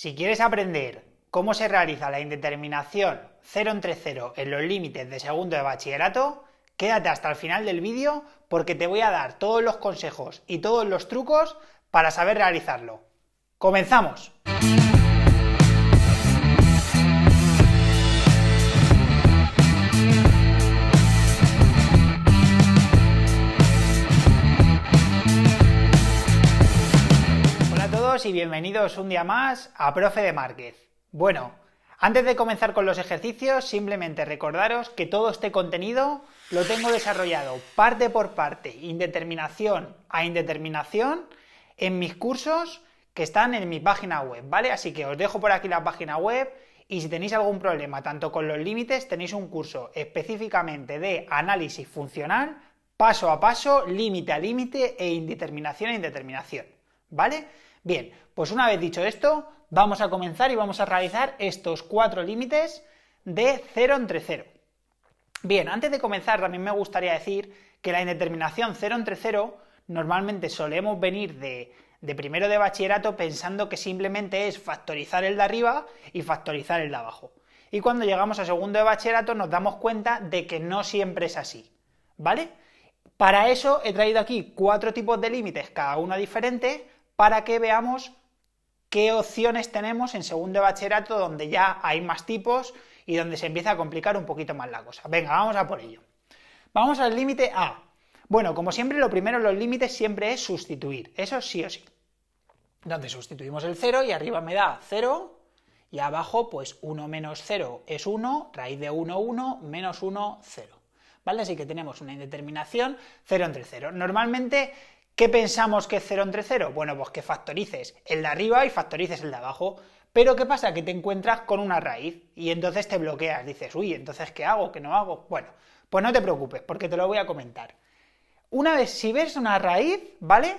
Si quieres aprender cómo se realiza la indeterminación 0 entre 0 en los límites de segundo de bachillerato, quédate hasta el final del vídeo porque te voy a dar todos los consejos y todos los trucos para saber realizarlo. ¡Comenzamos! y bienvenidos un día más a Profe de Márquez. Bueno, antes de comenzar con los ejercicios, simplemente recordaros que todo este contenido lo tengo desarrollado parte por parte, indeterminación a indeterminación, en mis cursos que están en mi página web, ¿vale? Así que os dejo por aquí la página web y si tenéis algún problema tanto con los límites, tenéis un curso específicamente de análisis funcional, paso a paso, límite a límite e indeterminación a indeterminación. ¿Vale? Bien, pues una vez dicho esto, vamos a comenzar y vamos a realizar estos cuatro límites de 0 entre 0. Bien, antes de comenzar también me gustaría decir que la indeterminación 0 entre 0 normalmente solemos venir de, de primero de bachillerato pensando que simplemente es factorizar el de arriba y factorizar el de abajo. Y cuando llegamos a segundo de bachillerato nos damos cuenta de que no siempre es así. ¿Vale? Para eso he traído aquí cuatro tipos de límites, cada uno diferente, para que veamos qué opciones tenemos en segundo de bachillerato donde ya hay más tipos y donde se empieza a complicar un poquito más la cosa. Venga, vamos a por ello. Vamos al límite A. Bueno, como siempre, lo primero en los límites siempre es sustituir, eso sí o sí. Donde sustituimos el 0 y arriba me da 0 y abajo pues 1 menos 0 es 1, raíz de 1, 1, menos 1, 0. ¿Vale? Así que tenemos una indeterminación 0 entre 0. Normalmente ¿Qué pensamos que es 0 entre 0? Bueno, pues que factorices el de arriba y factorices el de abajo. Pero ¿qué pasa? Que te encuentras con una raíz y entonces te bloqueas. Dices, uy, entonces ¿qué hago? ¿Qué no hago? Bueno, pues no te preocupes porque te lo voy a comentar. Una vez, si ves una raíz, ¿vale?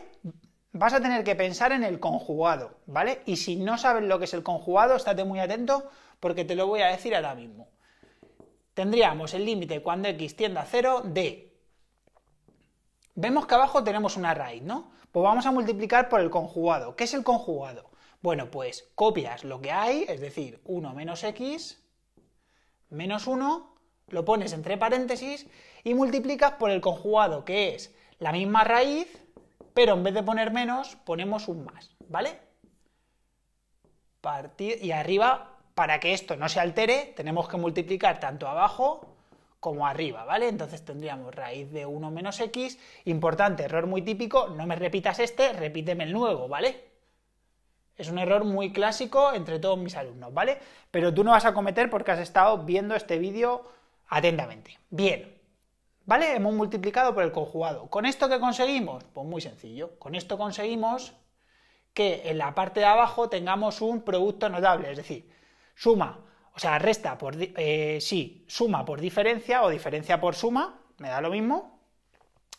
Vas a tener que pensar en el conjugado, ¿vale? Y si no sabes lo que es el conjugado, estate muy atento porque te lo voy a decir ahora mismo. Tendríamos el límite cuando x tiende a 0 de Vemos que abajo tenemos una raíz, ¿no? Pues vamos a multiplicar por el conjugado. ¿Qué es el conjugado? Bueno, pues copias lo que hay, es decir, 1 menos x menos 1, lo pones entre paréntesis y multiplicas por el conjugado, que es la misma raíz, pero en vez de poner menos, ponemos un más, ¿vale? Partir, y arriba, para que esto no se altere, tenemos que multiplicar tanto abajo como arriba, ¿vale? Entonces tendríamos raíz de 1 menos x. Importante, error muy típico, no me repitas este, repíteme el nuevo, ¿vale? Es un error muy clásico entre todos mis alumnos, ¿vale? Pero tú no vas a cometer porque has estado viendo este vídeo atentamente. Bien, ¿vale? Hemos multiplicado por el conjugado. ¿Con esto qué conseguimos? Pues muy sencillo. Con esto conseguimos que en la parte de abajo tengamos un producto notable, es decir, suma o sea, resta por... Eh, sí, suma por diferencia o diferencia por suma, me da lo mismo,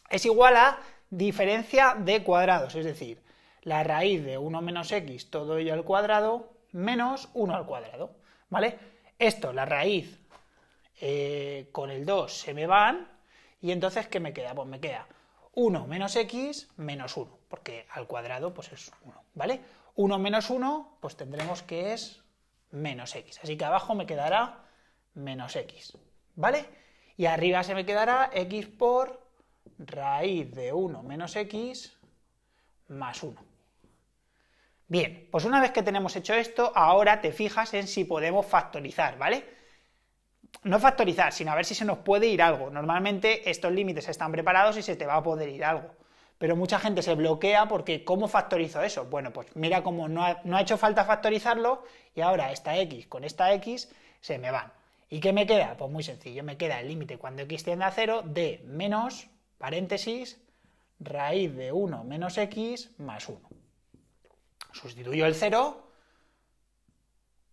es igual a diferencia de cuadrados, es decir, la raíz de 1 menos x todo ello al cuadrado menos 1 al cuadrado, ¿vale? Esto, la raíz eh, con el 2 se me van y entonces ¿qué me queda? Pues me queda 1 menos x menos 1, porque al cuadrado pues es 1, ¿vale? 1 menos 1 pues tendremos que es menos x. Así que abajo me quedará menos x, ¿vale? Y arriba se me quedará x por raíz de 1 menos x más 1. Bien, pues una vez que tenemos hecho esto, ahora te fijas en si podemos factorizar, ¿vale? No factorizar, sino a ver si se nos puede ir algo. Normalmente estos límites están preparados y se te va a poder ir algo. Pero mucha gente se bloquea porque ¿cómo factorizo eso? Bueno, pues mira cómo no ha, hecho falta factorizarlo y ahora esta x con esta x se me van. ¿Y qué me queda? Pues muy sencillo, me queda el límite cuando x tiende a 0 de menos, paréntesis, raíz de 1 menos x más 1. Sustituyo el 0,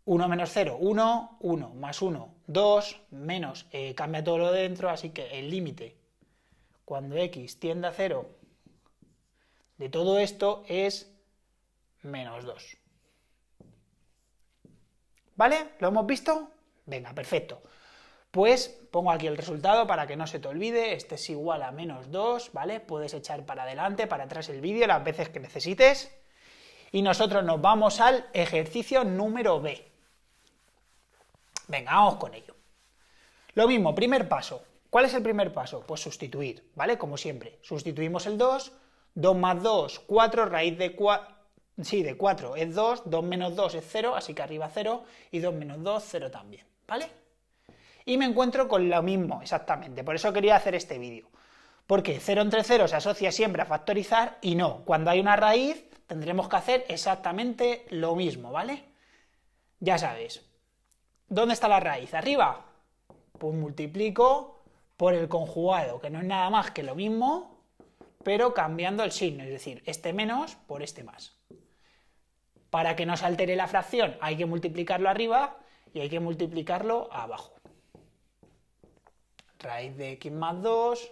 1 menos 0, 1, 1 más 1, 2, menos, eh, cambia todo lo de dentro, así que el límite cuando x tiende a 0 de todo esto es menos 2. ¿Vale? ¿Lo hemos visto? Venga, perfecto. Pues pongo aquí el resultado para que no se te olvide, este es igual a menos 2, ¿vale? Puedes echar para adelante, para atrás el vídeo las veces que necesites. Y nosotros nos vamos al ejercicio número B. Venga, vamos con ello. Lo mismo, primer paso. ¿Cuál es el primer paso? Pues sustituir, ¿vale? Como siempre, sustituimos el 2 2 más 2, 4, raíz de 4, sí, de 4 es 2, 2 menos 2 es 0, así que arriba 0, y 2 menos 2, 0 también, ¿vale? Y me encuentro con lo mismo, exactamente, por eso quería hacer este vídeo. Porque 0 entre 0 se asocia siempre a factorizar y no, cuando hay una raíz tendremos que hacer exactamente lo mismo, ¿vale? Ya sabes. ¿Dónde está la raíz? ¿Arriba? Pues multiplico por el conjugado, que no es nada más que lo mismo, pero cambiando el signo, es decir, este menos por este más. Para que no se altere la fracción hay que multiplicarlo arriba y hay que multiplicarlo abajo. Raíz de x más 2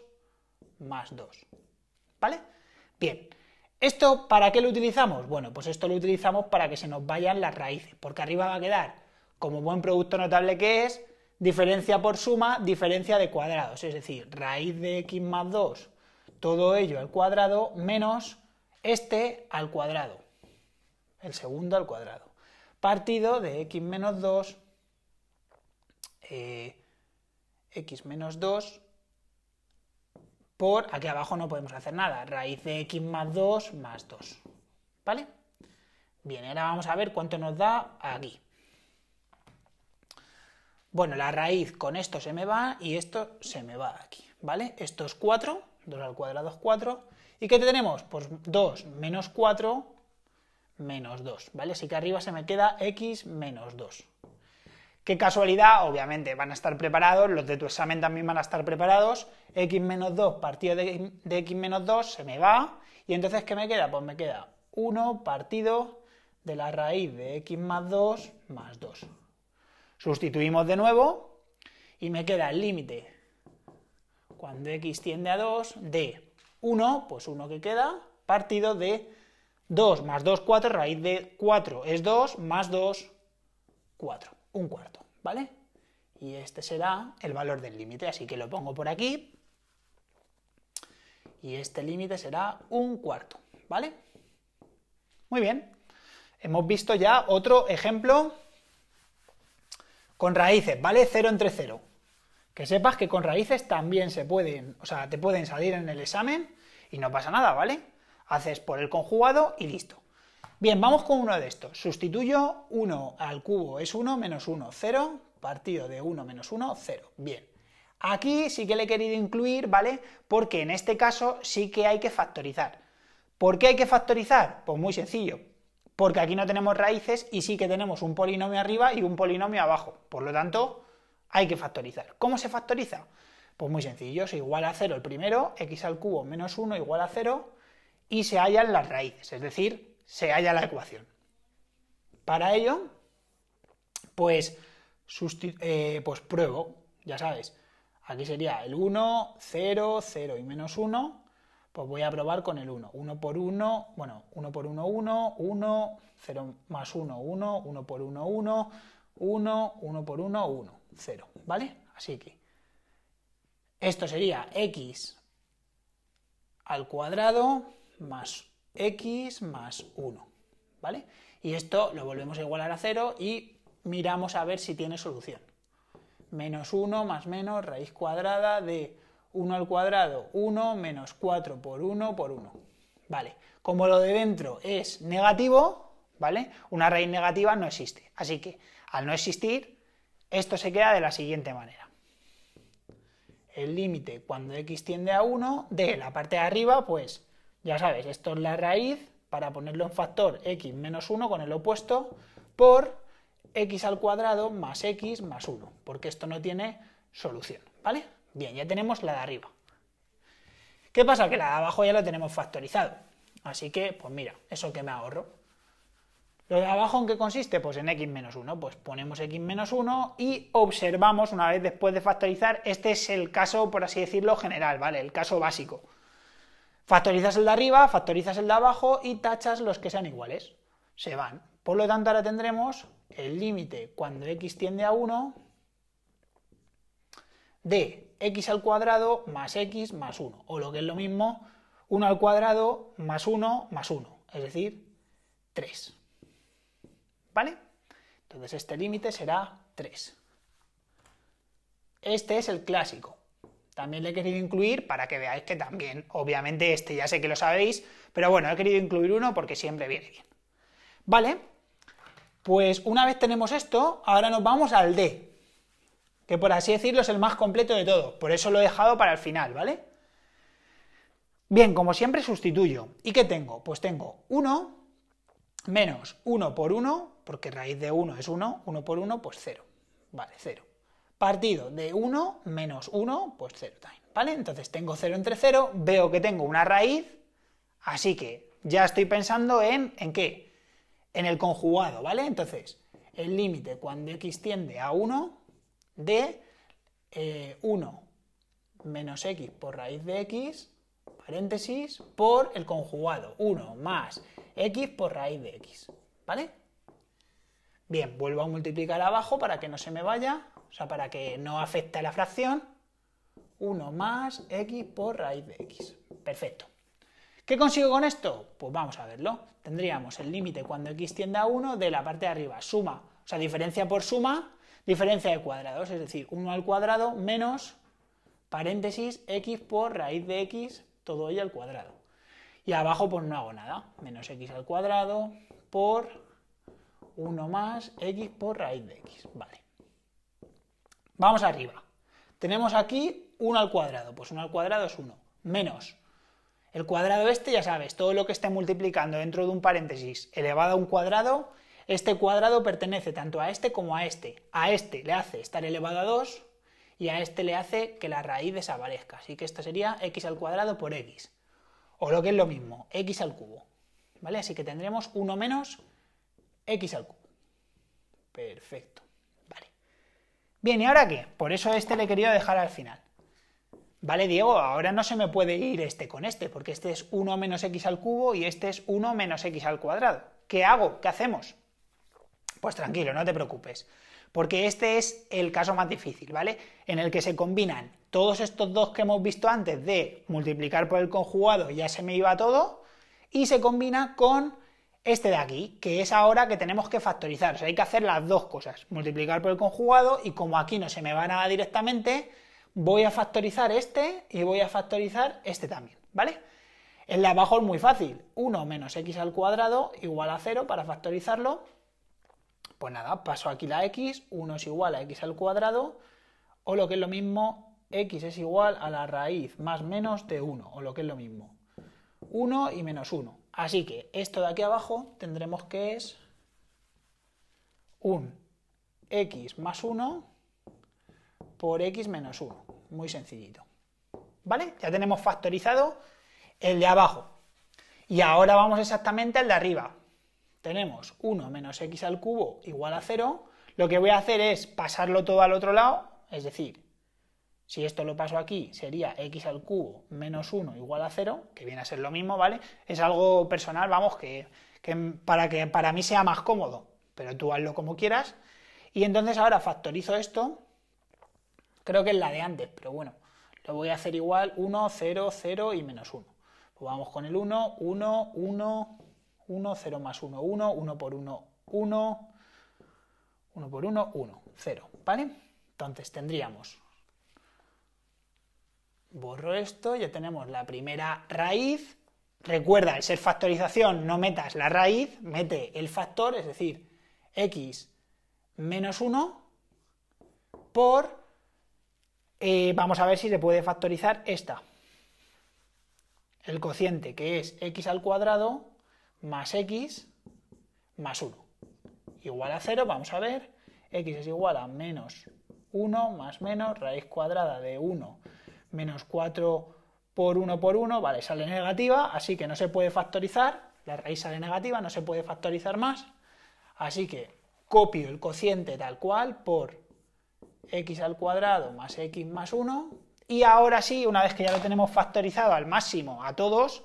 más 2. ¿Vale? Bien. ¿Esto para qué lo utilizamos? Bueno, pues esto lo utilizamos para que se nos vayan las raíces, porque arriba va a quedar, como buen producto notable que es, diferencia por suma, diferencia de cuadrados, es decir, raíz de x más 2 todo ello al cuadrado menos este al cuadrado, el segundo al cuadrado, partido de x menos 2, eh, x menos 2 por, aquí abajo no podemos hacer nada, raíz de x más 2 más 2, ¿vale? Bien, ahora vamos a ver cuánto nos da aquí. Bueno, la raíz con esto se me va y esto se me va aquí, ¿vale? Estos cuatro... 4 2 al cuadrado es 4. ¿Y qué tenemos? Pues 2 menos 4 menos 2, ¿vale? Así que arriba se me queda x menos 2. Qué casualidad, obviamente van a estar preparados, los de tu examen también van a estar preparados. x menos 2 partido de, de x menos 2 se me va. ¿Y entonces qué me queda? Pues me queda 1 partido de la raíz de x más 2 más 2. Sustituimos de nuevo y me queda el límite cuando x tiende a 2, de 1, pues 1 que queda, partido de 2 más 2, 4, raíz de 4 es 2, más 2, 4, un cuarto, ¿vale? Y este será el valor del límite, así que lo pongo por aquí. Y este límite será un cuarto, ¿vale? Muy bien, hemos visto ya otro ejemplo con raíces, ¿vale? 0 entre 0 que sepas que con raíces también se pueden, o sea, te pueden salir en el examen y no pasa nada, ¿vale? Haces por el conjugado y listo. Bien, vamos con uno de estos. Sustituyo 1 al cubo, es 1 menos 1, 0, partido de 1 menos 1, 0. Bien. Aquí sí que le he querido incluir, ¿vale? Porque en este caso sí que hay que factorizar. ¿Por qué hay que factorizar? Pues muy sencillo. Porque aquí no tenemos raíces y sí que tenemos un polinomio arriba y un polinomio abajo. Por lo tanto, hay que factorizar. ¿Cómo se factoriza? Pues muy sencillo, es igual a 0 el primero, x al cubo menos 1 igual a 0 y se hallan las raíces, es decir, se halla la ecuación. Para ello, pues, eh, pues pruebo, ya sabes, aquí sería el 1, 0, 0 y menos 1, pues voy a probar con el 1. 1 por 1, bueno, 1 por 1, 1, 1, 0 más 1, 1, 1 por 1, 1, 1, 1 por 1, 1. 0, ¿vale? Así que esto sería x al cuadrado más x más 1, ¿vale? Y esto lo volvemos a igualar a 0 y miramos a ver si tiene solución. Menos 1 más menos raíz cuadrada de 1 al cuadrado, 1 menos 4 por 1 por 1. Vale, como lo de dentro es negativo, ¿vale? Una raíz negativa no existe. Así que al no existir, esto se queda de la siguiente manera. El límite cuando x tiende a 1 de la parte de arriba, pues ya sabes, esto es la raíz para ponerlo en factor x menos 1 con el opuesto por x al cuadrado más x más 1, porque esto no tiene solución, ¿vale? Bien, ya tenemos la de arriba. ¿Qué pasa? Que la de abajo ya la tenemos factorizado. Así que, pues mira, eso que me ahorro. ¿Lo de abajo en qué consiste? Pues en x menos 1. Pues ponemos x menos 1 y observamos, una vez después de factorizar, este es el caso, por así decirlo, general, ¿vale? El caso básico. Factorizas el de arriba, factorizas el de abajo y tachas los que sean iguales. Se van. Por lo tanto, ahora tendremos el límite cuando x tiende a 1 de x al cuadrado más x más 1. O lo que es lo mismo, 1 al cuadrado más 1 más 1. Es decir, 3. ¿vale? Entonces este límite será 3. Este es el clásico. También le he querido incluir para que veáis que también, obviamente este ya sé que lo sabéis, pero bueno, he querido incluir uno porque siempre viene bien. ¿Vale? Pues una vez tenemos esto, ahora nos vamos al D, que por así decirlo es el más completo de todo, por eso lo he dejado para el final, ¿vale? Bien, como siempre sustituyo. ¿Y qué tengo? Pues tengo 1 menos 1 por 1 porque raíz de 1 es 1, 1 por 1, pues 0. Vale, 0. Partido de 1 menos 1, pues 0 también. ¿Vale? Entonces tengo 0 entre 0, veo que tengo una raíz, así que ya estoy pensando en, ¿en qué? En el conjugado, ¿vale? Entonces, el límite cuando x tiende a 1 de 1 eh, menos x por raíz de x, paréntesis, por el conjugado, 1 más x por raíz de x, ¿vale? Bien, vuelvo a multiplicar abajo para que no se me vaya, o sea, para que no afecte la fracción. 1 más x por raíz de x. Perfecto. ¿Qué consigo con esto? Pues vamos a verlo. Tendríamos el límite cuando x tienda a 1 de la parte de arriba, suma, o sea, diferencia por suma, diferencia de cuadrados, es decir, 1 al cuadrado menos paréntesis x por raíz de x, todo ello al cuadrado. Y abajo pues no hago nada, menos x al cuadrado por 1 más x por raíz de x. Vale. Vamos arriba. Tenemos aquí 1 al cuadrado. Pues 1 al cuadrado es 1. Menos. El cuadrado este, ya sabes, todo lo que esté multiplicando dentro de un paréntesis elevado a un cuadrado, este cuadrado pertenece tanto a este como a este. A este le hace estar elevado a 2 y a este le hace que la raíz desaparezca. Así que esto sería x al cuadrado por x. O lo que es lo mismo, x al cubo. ¿Vale? Así que tendremos 1 menos x al cubo. Perfecto. Vale. Bien, ¿y ahora qué? Por eso este le he querido dejar al final. Vale, Diego, ahora no se me puede ir este con este, porque este es 1 menos x al cubo y este es 1 menos x al cuadrado. ¿Qué hago? ¿Qué hacemos? Pues tranquilo, no te preocupes, porque este es el caso más difícil, ¿vale? En el que se combinan todos estos dos que hemos visto antes de multiplicar por el conjugado, ya se me iba todo, y se combina con este de aquí, que es ahora que tenemos que factorizar. O sea, hay que hacer las dos cosas, multiplicar por el conjugado y como aquí no se me va nada directamente, voy a factorizar este y voy a factorizar este también, ¿vale? El de abajo es muy fácil, 1 menos x al cuadrado igual a 0 para factorizarlo. Pues nada, paso aquí la x, 1 es igual a x al cuadrado, o lo que es lo mismo, x es igual a la raíz más menos de 1, o lo que es lo mismo, 1 y menos 1. Así que esto de aquí abajo tendremos que es un x más 1 por x menos 1. Muy sencillito. ¿Vale? Ya tenemos factorizado el de abajo. Y ahora vamos exactamente al de arriba. Tenemos 1 menos x al cubo igual a 0. Lo que voy a hacer es pasarlo todo al otro lado, es decir, si esto lo paso aquí, sería x al cubo menos 1 igual a 0, que viene a ser lo mismo, ¿vale? Es algo personal, vamos, que, para que para mí sea más cómodo, pero tú hazlo como quieras. Y entonces ahora factorizo esto, creo que es la de antes, pero bueno, lo voy a hacer igual 1, 0, 0 y menos 1. Pues vamos con el 1, 1, 1, 1, 0 más 1, 1, 1 por 1, 1, 1 por 1, 1, 0, ¿vale? Entonces tendríamos borro esto, ya tenemos la primera raíz. Recuerda, al ser factorización, no metas la raíz, mete el factor, es decir, x menos 1 por... Eh, vamos a ver si se puede factorizar esta. El cociente, que es x al cuadrado más x más 1. Igual a 0, vamos a ver. x es igual a menos 1 más menos raíz cuadrada de 1 menos 4 por 1 por 1, vale, sale negativa, así que no se puede factorizar, la raíz sale negativa, no se puede factorizar más, así que copio el cociente tal cual por x al cuadrado más x más 1, y ahora sí, una vez que ya lo tenemos factorizado al máximo a todos,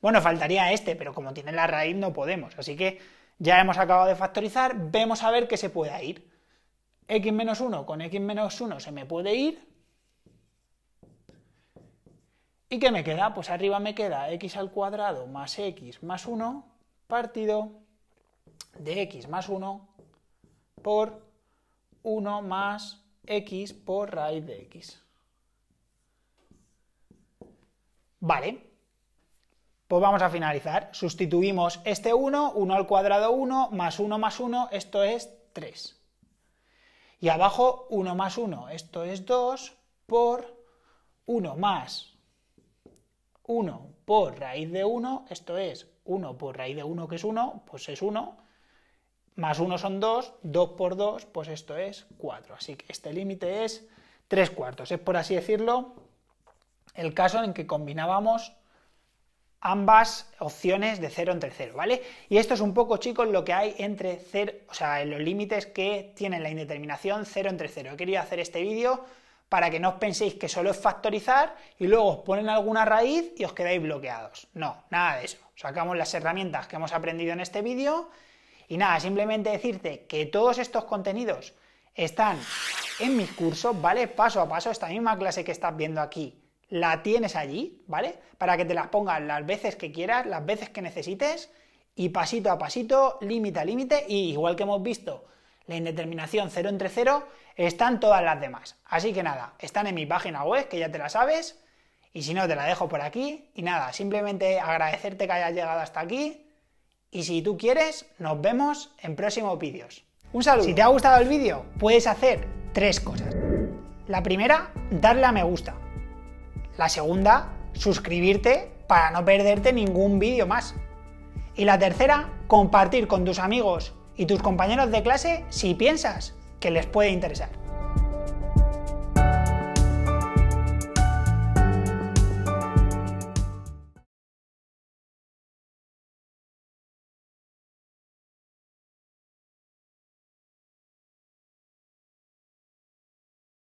bueno, faltaría este, pero como tiene la raíz no podemos, así que ya hemos acabado de factorizar, vemos a ver que se puede ir. x menos 1 con x menos 1 se me puede ir, ¿Y qué me queda? Pues arriba me queda x al cuadrado más x más 1 partido de x más 1 por 1 más x por raíz de x. Vale, pues vamos a finalizar. Sustituimos este 1, 1 al cuadrado 1, más 1 más 1, esto es 3. Y abajo 1 más 1, esto es 2, por 1 más 1 por raíz de 1, esto es 1 por raíz de 1 que es 1, pues es 1, más 1 son 2, 2 por 2, pues esto es 4. Así que este límite es 3 cuartos. Es por así decirlo el caso en que combinábamos ambas opciones de 0 entre 0, ¿vale? Y esto es un poco, chicos, lo que hay entre 0, o sea, en los límites que tienen la indeterminación 0 entre 0. He querido hacer este vídeo para que no os penséis que solo es factorizar y luego os ponen alguna raíz y os quedáis bloqueados. No, nada de eso. Sacamos las herramientas que hemos aprendido en este vídeo y nada, simplemente decirte que todos estos contenidos están en mis cursos, ¿vale? Paso a paso, esta misma clase que estás viendo aquí, la tienes allí, ¿vale? Para que te las pongas las veces que quieras, las veces que necesites y pasito a pasito, límite a límite, y igual que hemos visto la indeterminación 0 entre 0, están todas las demás. Así que nada, están en mi página web, que ya te la sabes, y si no, te la dejo por aquí. Y nada, simplemente agradecerte que hayas llegado hasta aquí, y si tú quieres, nos vemos en próximos vídeos. Un saludo. Si te ha gustado el vídeo, puedes hacer tres cosas. La primera, darle a me gusta. La segunda, suscribirte para no perderte ningún vídeo más. Y la tercera, compartir con tus amigos y tus compañeros de clase si piensas que les puede interesar.